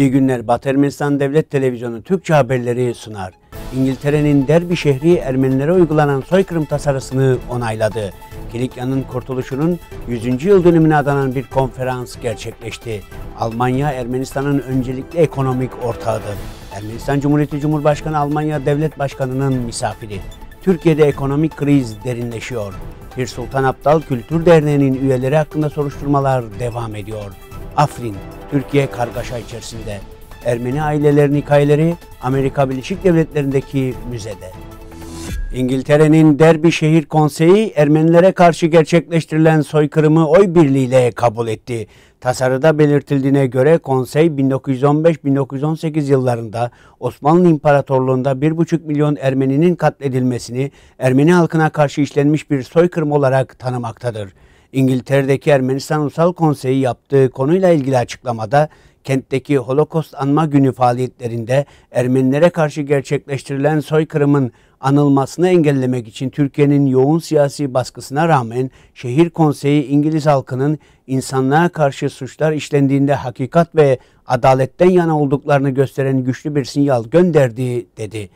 İyi günler. Batı Ermenistan Devlet Televizyonu Türkçe haberleri sunar. İngiltere'nin Derbi şehri Ermenilere uygulanan soykırım tasarısını onayladı. Kilikya'nın kurtuluşunun 100. yıl dönümüne adanan bir konferans gerçekleşti. Almanya, Ermenistan'ın öncelikli ekonomik ortağıdır. Ermenistan Cumhuriyeti Cumhurbaşkanı Almanya Devlet Başkanı'nın misafiri. Türkiye'de ekonomik kriz derinleşiyor. Bir Sultan Abdal Kültür Derneği'nin üyeleri hakkında soruşturmalar devam ediyor. Afrin, Türkiye kargaşa içerisinde. Ermeni ailelerin hikayeleri Amerika Birleşik Devletleri'ndeki müzede. İngiltere'nin Derby Şehir Konseyi Ermenilere karşı gerçekleştirilen soykırımı oy birliğiyle kabul etti. Tasarıda belirtildiğine göre konsey 1915-1918 yıllarında Osmanlı İmparatorluğu'nda 1,5 milyon Ermeninin katledilmesini Ermeni halkına karşı işlenmiş bir soykırım olarak tanımaktadır. İngiltere'deki Ermenistan Ulusal Konseyi yaptığı konuyla ilgili açıklamada kentteki Holokost Anma Günü faaliyetlerinde Ermenilere karşı gerçekleştirilen soykırımın anılmasını engellemek için Türkiye'nin yoğun siyasi baskısına rağmen şehir konseyi İngiliz halkının insanlığa karşı suçlar işlendiğinde hakikat ve adaletten yana olduklarını gösteren güçlü bir sinyal gönderdi dedi.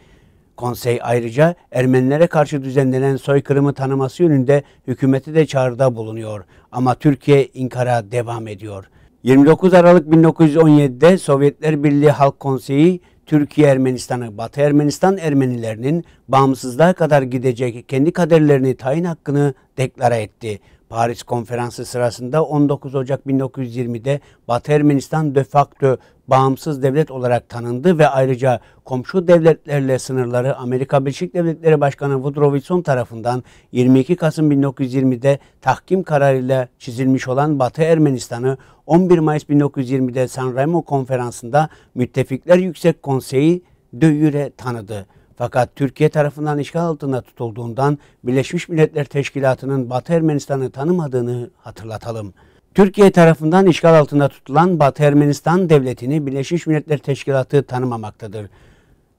Konsey ayrıca Ermenilere karşı düzenlenen soykırımı tanıması yönünde hükümeti de çağrıda bulunuyor. Ama Türkiye inkara devam ediyor. 29 Aralık 1917'de Sovyetler Birliği Halk Konseyi Türkiye Ermenistan'ı Batı Ermenistan Ermenilerinin bağımsızlığa kadar gidecek kendi kaderlerini tayin hakkını deklara etti. Paris Konferansı sırasında 19 Ocak 1920'de Batı Ermenistan de facto bağımsız devlet olarak tanındı ve ayrıca komşu devletlerle sınırları Amerika Birleşik Devletleri Başkanı Woodrow Wilson tarafından 22 Kasım 1920'de tahkim kararıyla çizilmiş olan Batı Ermenistan'ı 11 Mayıs 1920'de San Remo Konferansı'nda Müttefikler Yüksek Konseyi de jure tanıdı. Fakat Türkiye tarafından işgal altında tutulduğundan Birleşmiş Milletler Teşkilatı'nın Batı Ermenistan'ı tanımadığını hatırlatalım. Türkiye tarafından işgal altında tutulan Batı Ermenistan Devleti'ni Birleşmiş Milletler Teşkilatı tanımamaktadır.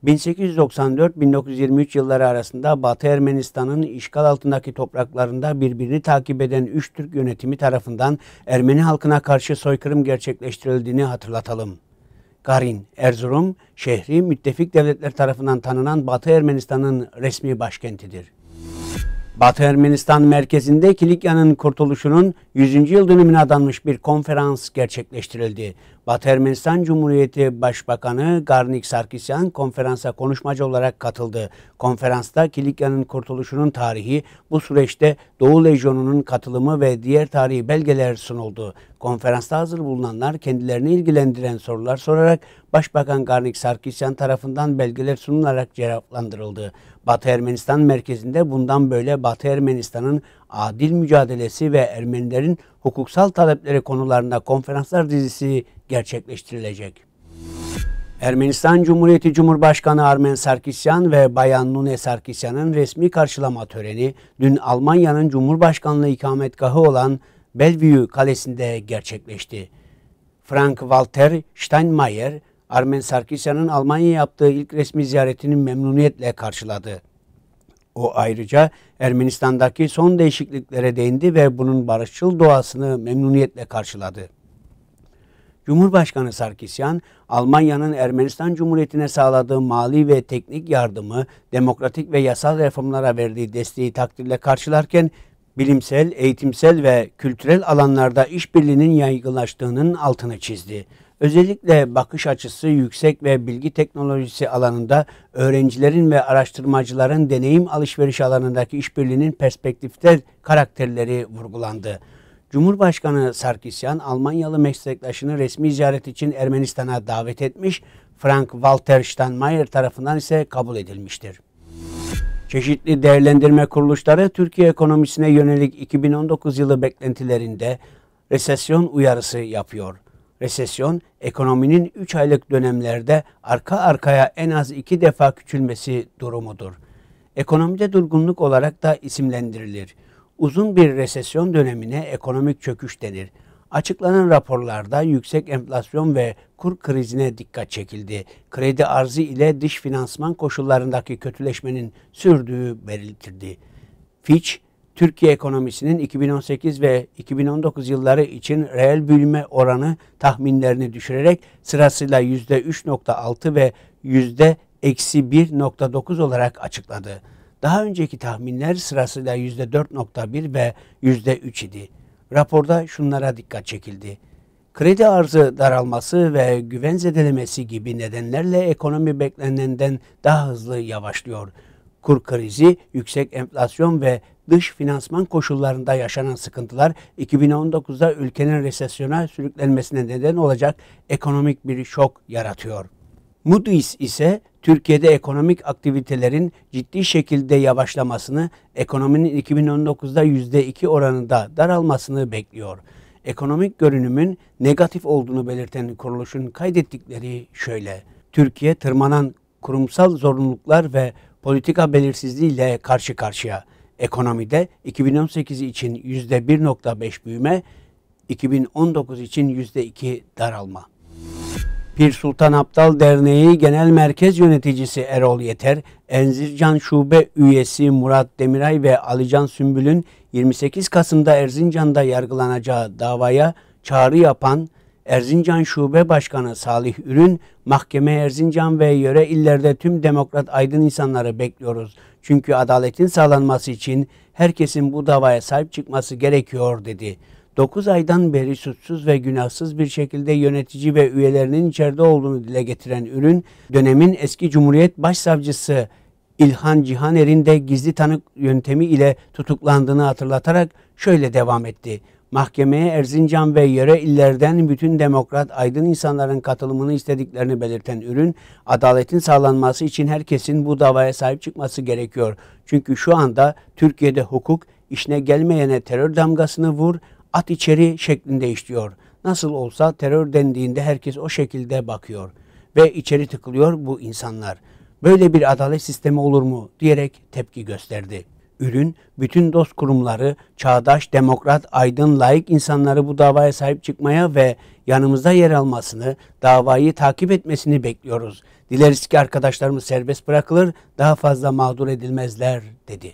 1894-1923 yılları arasında Batı Ermenistan'ın işgal altındaki topraklarında birbirini takip eden üç Türk yönetimi tarafından Ermeni halkına karşı soykırım gerçekleştirildiğini hatırlatalım. Garin, Erzurum şehri müttefik devletler tarafından tanınan Batı Ermenistan'ın resmi başkentidir. Batı Ermenistan merkezinde Kilikya'nın kurtuluşunun 100. yıl dönümüne adanmış bir konferans gerçekleştirildi. Batı Ermenistan Cumhuriyeti Başbakanı Garnik Sarkisyan konferansa konuşmacı olarak katıldı. Konferansta Kilikya'nın kurtuluşunun tarihi, bu süreçte Doğu Lejyonu'nun katılımı ve diğer tarihi belgeler sunuldu. Konferansta hazır bulunanlar kendilerini ilgilendiren sorular sorarak Başbakan Garnik Sarkisyan tarafından belgeler sunularak cevaplandırıldı. Batı Ermenistan merkezinde bundan böyle Batı Ermenistan'ın adil mücadelesi ve Ermenilerin hukuksal talepleri konularında konferanslar dizisi gerçekleştirilecek. Ermenistan Cumhuriyeti Cumhurbaşkanı Armen Sarkisyan ve Bayan Nune Sarkisyan'ın resmi karşılama töreni dün Almanya'nın Cumhurbaşkanlığı ikametgahı olan Bellevue Kalesi'nde gerçekleşti. Frank Walter Steinmeier, Armen Sarkisyan'ın Almanya yaptığı ilk resmi ziyaretini memnuniyetle karşıladı. O ayrıca Ermenistan'daki son değişikliklere değindi ve bunun barışçıl doğasını memnuniyetle karşıladı. Cumhurbaşkanı Sarkisyan, Almanya'nın Ermenistan Cumhuriyeti'ne sağladığı mali ve teknik yardımı, demokratik ve yasal reformlara verdiği desteği takdirle karşılarken bilimsel, eğitimsel ve kültürel alanlarda işbirliğinin yaygınlaştığının altını çizdi. Özellikle bakış açısı yüksek ve bilgi teknolojisi alanında öğrencilerin ve araştırmacıların deneyim alışveriş alanındaki işbirliğinin perspektifte karakterleri vurgulandı. Cumhurbaşkanı Sarkisyan Almanyalı meslektaşını resmi ziyaret için Ermenistan'a davet etmiş, Frank Walter Steinmeier tarafından ise kabul edilmiştir. Çeşitli değerlendirme kuruluşları Türkiye ekonomisine yönelik 2019 yılı beklentilerinde resesyon uyarısı yapıyor. Resesyon, ekonominin 3 aylık dönemlerde arka arkaya en az 2 defa küçülmesi durumudur. Ekonomide durgunluk olarak da isimlendirilir. Uzun bir resesyon dönemine ekonomik çöküş denir. Açıklanan raporlarda yüksek enflasyon ve kur krizine dikkat çekildi. Kredi arzı ile dış finansman koşullarındaki kötüleşmenin sürdüğü belirtildi. Fitch, Türkiye ekonomisinin 2018 ve 2019 yılları için reel büyüme oranı tahminlerini düşürerek sırasıyla %3.6 ve %-1.9 olarak açıkladı. Daha önceki tahminler sırasıyla %4.1 ve %3 idi. Raporda şunlara dikkat çekildi. Kredi arzı daralması ve güven zedelemesi gibi nedenlerle ekonomi beklenenden daha hızlı yavaşlıyor. Kur krizi, yüksek enflasyon ve dış finansman koşullarında yaşanan sıkıntılar 2019'da ülkenin resesyona sürüklenmesine neden olacak ekonomik bir şok yaratıyor. Moody's ise Türkiye'de ekonomik aktivitelerin ciddi şekilde yavaşlamasını, ekonominin 2019'da %2 oranında daralmasını bekliyor. Ekonomik görünümün negatif olduğunu belirten kuruluşun kaydettikleri şöyle. Türkiye tırmanan kurumsal zorunluluklar ve politika belirsizliğiyle karşı karşıya. Ekonomide 2018 için %1.5 büyüme, 2019 için %2 daralma. Pir Sultan Aptal Derneği Genel Merkez Yöneticisi Erol Yeter, Enzircan Şube üyesi Murat Demiray ve Alican Sümbül'ün 28 Kasım'da Erzincan'da yargılanacağı davaya çağrı yapan Erzincan Şube Başkanı Salih Ürün, mahkeme Erzincan ve yöre illerde tüm demokrat aydın insanları bekliyoruz. Çünkü adaletin sağlanması için herkesin bu davaya sahip çıkması gerekiyor dedi. 9 aydan beri suçsuz ve günahsız bir şekilde yönetici ve üyelerinin içeride olduğunu dile getiren ürün, dönemin eski Cumhuriyet Başsavcısı İlhan Cihaner'in de gizli tanık yöntemi ile tutuklandığını hatırlatarak şöyle devam etti. Mahkemeye Erzincan ve yöre illerden bütün demokrat aydın insanların katılımını istediklerini belirten ürün, adaletin sağlanması için herkesin bu davaya sahip çıkması gerekiyor. Çünkü şu anda Türkiye'de hukuk işine gelmeyene terör damgasını vur, at içeri şeklinde işliyor. Nasıl olsa terör dendiğinde herkes o şekilde bakıyor ve içeri tıkılıyor bu insanlar. Böyle bir adalet sistemi olur mu diyerek tepki gösterdi. Ürün bütün dost kurumları, çağdaş, demokrat, aydın, layık insanları bu davaya sahip çıkmaya ve yanımızda yer almasını, davayı takip etmesini bekliyoruz. Dileriz ki arkadaşlarımız serbest bırakılır, daha fazla mağdur edilmezler dedi.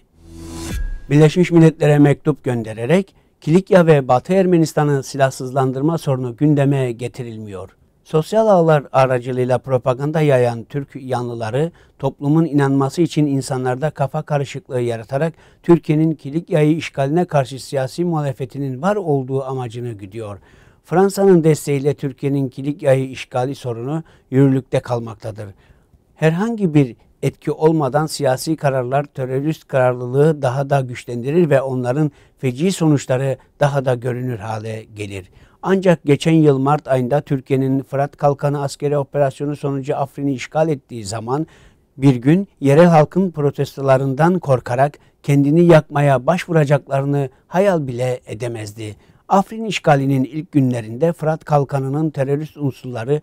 Birleşmiş Milletler'e mektup göndererek Kilikya ve Batı Ermenistan'ın silahsızlandırma sorunu gündeme getirilmiyor. Sosyal ağlar aracılığıyla propaganda yayan Türk yanlıları toplumun inanması için insanlarda kafa karışıklığı yaratarak Türkiye'nin Kilikya'yı işgaline karşı siyasi muhalefetinin var olduğu amacını güdüyor. Fransa'nın desteğiyle Türkiye'nin Kilikya'yı işgali sorunu yürürlükte kalmaktadır. Herhangi bir etki olmadan siyasi kararlar terörist kararlılığı daha da güçlendirir ve onların feci sonuçları daha da görünür hale gelir. Ancak geçen yıl Mart ayında Türkiye'nin Fırat Kalkanı askeri operasyonu sonucu Afrin'i işgal ettiği zaman bir gün yerel halkın protestolarından korkarak kendini yakmaya başvuracaklarını hayal bile edemezdi. Afrin işgalinin ilk günlerinde Fırat Kalkanı'nın terörist unsurları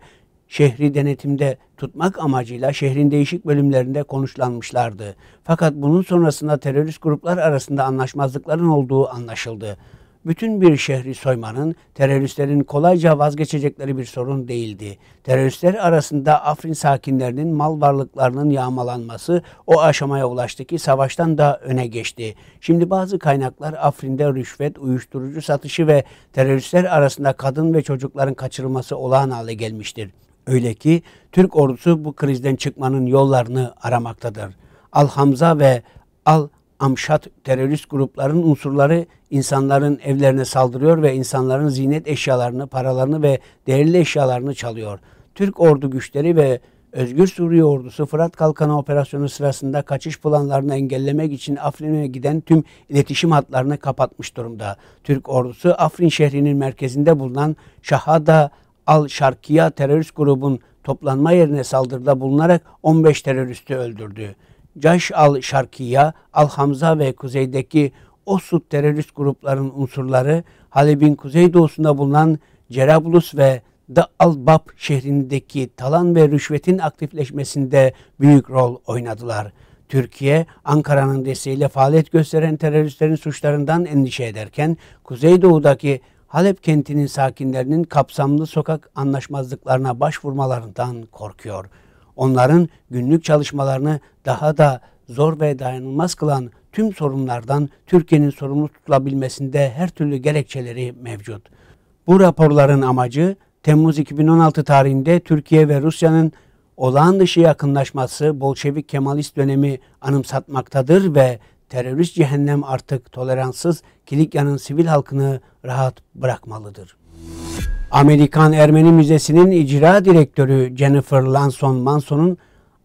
şehri denetimde tutmak amacıyla şehrin değişik bölümlerinde konuşlanmışlardı. Fakat bunun sonrasında terörist gruplar arasında anlaşmazlıkların olduğu anlaşıldı. Bütün bir şehri soymanın teröristlerin kolayca vazgeçecekleri bir sorun değildi. Teröristler arasında Afrin sakinlerinin mal varlıklarının yağmalanması o aşamaya ulaştı ki savaştan da öne geçti. Şimdi bazı kaynaklar Afrin'de rüşvet, uyuşturucu satışı ve teröristler arasında kadın ve çocukların kaçırılması olağan hale gelmiştir. Öyle ki Türk ordusu bu krizden çıkmanın yollarını aramaktadır. Al-Hamza ve Al-Amşat terörist grupların unsurları insanların evlerine saldırıyor ve insanların zinet eşyalarını, paralarını ve değerli eşyalarını çalıyor. Türk ordu güçleri ve Özgür Suriye ordusu Fırat Kalkanı operasyonu sırasında kaçış planlarını engellemek için Afrin'e giden tüm iletişim hatlarını kapatmış durumda. Türk ordusu Afrin şehrinin merkezinde bulunan Şahada Al Şarkiya terörist grubun toplanma yerine saldırıda bulunarak 15 teröristi öldürdü. Caş Al Şarkiya, Al Hamza ve kuzeydeki Osud terörist gruplarının unsurları Halep'in kuzeydoğusunda bulunan Cerablus ve Da Albab şehrindeki talan ve rüşvetin aktifleşmesinde büyük rol oynadılar. Türkiye, Ankara'nın desteğiyle faaliyet gösteren teröristlerin suçlarından endişe ederken Kuzeydoğu'daki Halep kentinin sakinlerinin kapsamlı sokak anlaşmazlıklarına başvurmalarından korkuyor. Onların günlük çalışmalarını daha da zor ve dayanılmaz kılan tüm sorunlardan Türkiye'nin sorumlu tutulabilmesinde her türlü gerekçeleri mevcut. Bu raporların amacı Temmuz 2016 tarihinde Türkiye ve Rusya'nın olağan dışı yakınlaşması Bolşevik Kemalist dönemi anımsatmaktadır ve terörist cehennem artık toleranssız Kilikya'nın sivil halkını rahat bırakmalıdır. Amerikan Ermeni Müzesi'nin icra direktörü Jennifer Lanson Manson'un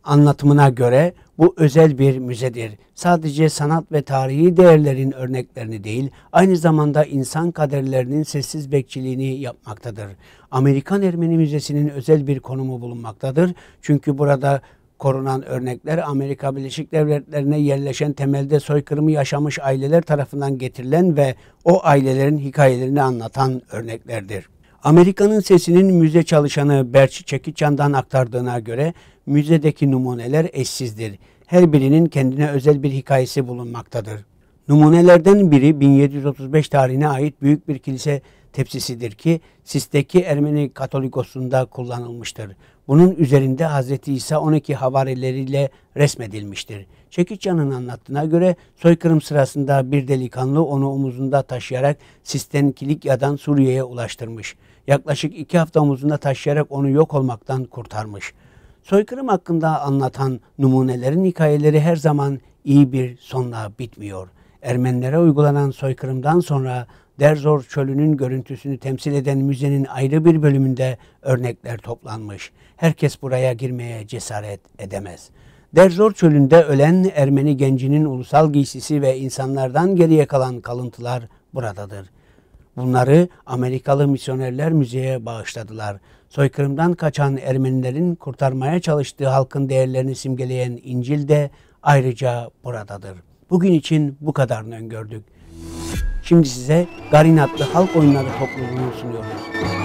anlatımına göre bu özel bir müzedir. Sadece sanat ve tarihi değerlerin örneklerini değil, aynı zamanda insan kaderlerinin sessiz bekçiliğini yapmaktadır. Amerikan Ermeni Müzesi'nin özel bir konumu bulunmaktadır. Çünkü burada korunan örnekler Amerika Birleşik Devletleri'ne yerleşen temelde soykırımı yaşamış aileler tarafından getirilen ve o ailelerin hikayelerini anlatan örneklerdir. Amerika'nın sesinin müze çalışanı Berç Çekiçan'dan aktardığına göre müzedeki numuneler eşsizdir. Her birinin kendine özel bir hikayesi bulunmaktadır. Numunelerden biri 1735 tarihine ait büyük bir kilise tepsisidir ki Sis'teki Ermeni Katolikosunda kullanılmıştır. Bunun üzerinde Hz. İsa 12 havarileriyle resmedilmiştir. Çekiçyan'ın anlattığına göre soykırım sırasında bir delikanlı onu omuzunda taşıyarak Sisten Kilikya'dan Suriye'ye ulaştırmış. Yaklaşık iki hafta omuzunda taşıyarak onu yok olmaktan kurtarmış. Soykırım hakkında anlatan numunelerin hikayeleri her zaman iyi bir sonla bitmiyor.'' Ermenilere uygulanan soykırımdan sonra Derzor çölünün görüntüsünü temsil eden müzenin ayrı bir bölümünde örnekler toplanmış. Herkes buraya girmeye cesaret edemez. Derzor çölünde ölen Ermeni gencinin ulusal giysisi ve insanlardan geriye kalan kalıntılar buradadır. Bunları Amerikalı misyonerler müzeye bağışladılar. Soykırımdan kaçan Ermenilerin kurtarmaya çalıştığı halkın değerlerini simgeleyen İncil de ayrıca buradadır.'' Bugün için bu kadarını öngördük. Şimdi size Garinatlı Halk Oyunları topluluğunu sunuyoruz.